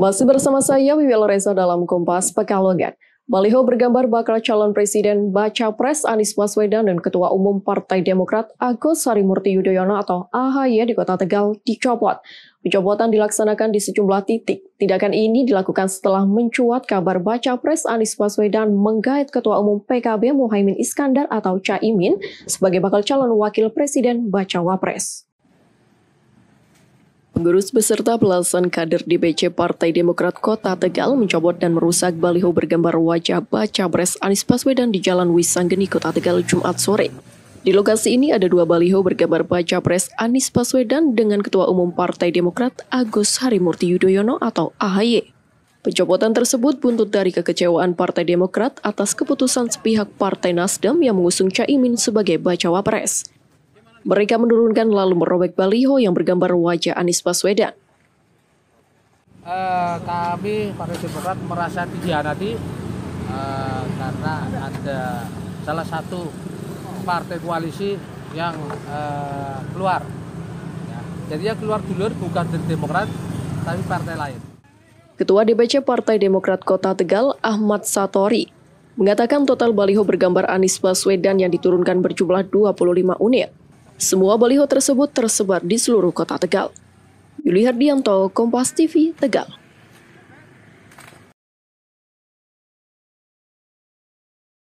Masih bersama saya Wiwi Lorenzo dalam Kompas Pekalongan. Baliho bergambar bakal calon presiden Baca Pres Anies Baswedan dan Ketua Umum Partai Demokrat Agus Harimurti Yudhoyono atau AHY di Kota Tegal dicopot. Pencopotan dilaksanakan di sejumlah titik. Tindakan ini dilakukan setelah mencuat kabar Baca Pres Anies Baswedan menggait Ketua Umum PKB Muhaimin Iskandar atau Caimin sebagai bakal calon wakil presiden Baca Wapres. Pengurus beserta belasan kader DPC Partai Demokrat Kota Tegal mencopot dan merusak baliho bergambar wajah baca Pres Anies Baswedan di Jalan Wisanggeni Kota Tegal Jumat sore. Di lokasi ini ada dua baliho bergambar baca Pres Anies Baswedan dengan Ketua Umum Partai Demokrat Agus Harimurti Yudhoyono atau AHY. Pencopotan tersebut buntut dari kekecewaan Partai Demokrat atas keputusan sepihak Partai Nasdem yang mengusung Caimin sebagai baca wapres. Mereka menurunkan lalu merobek baliho yang bergambar wajah Anies Baswedan. Uh, kami Partai Demokrat merasa dihianati uh, eh, karena ada salah satu partai koalisi yang uh, keluar. Ya. Jadi yang keluar dulu bukan dari Demokrat, tapi partai lain. Ketua DPC Partai Demokrat Kota Tegal, Ahmad Satori, mengatakan total baliho bergambar Anies Baswedan yang diturunkan berjumlah 25 unit. Semua baliho tersebut tersebar di seluruh kota Tegal. Yuli Hardianto, Kompas TV, Tegal.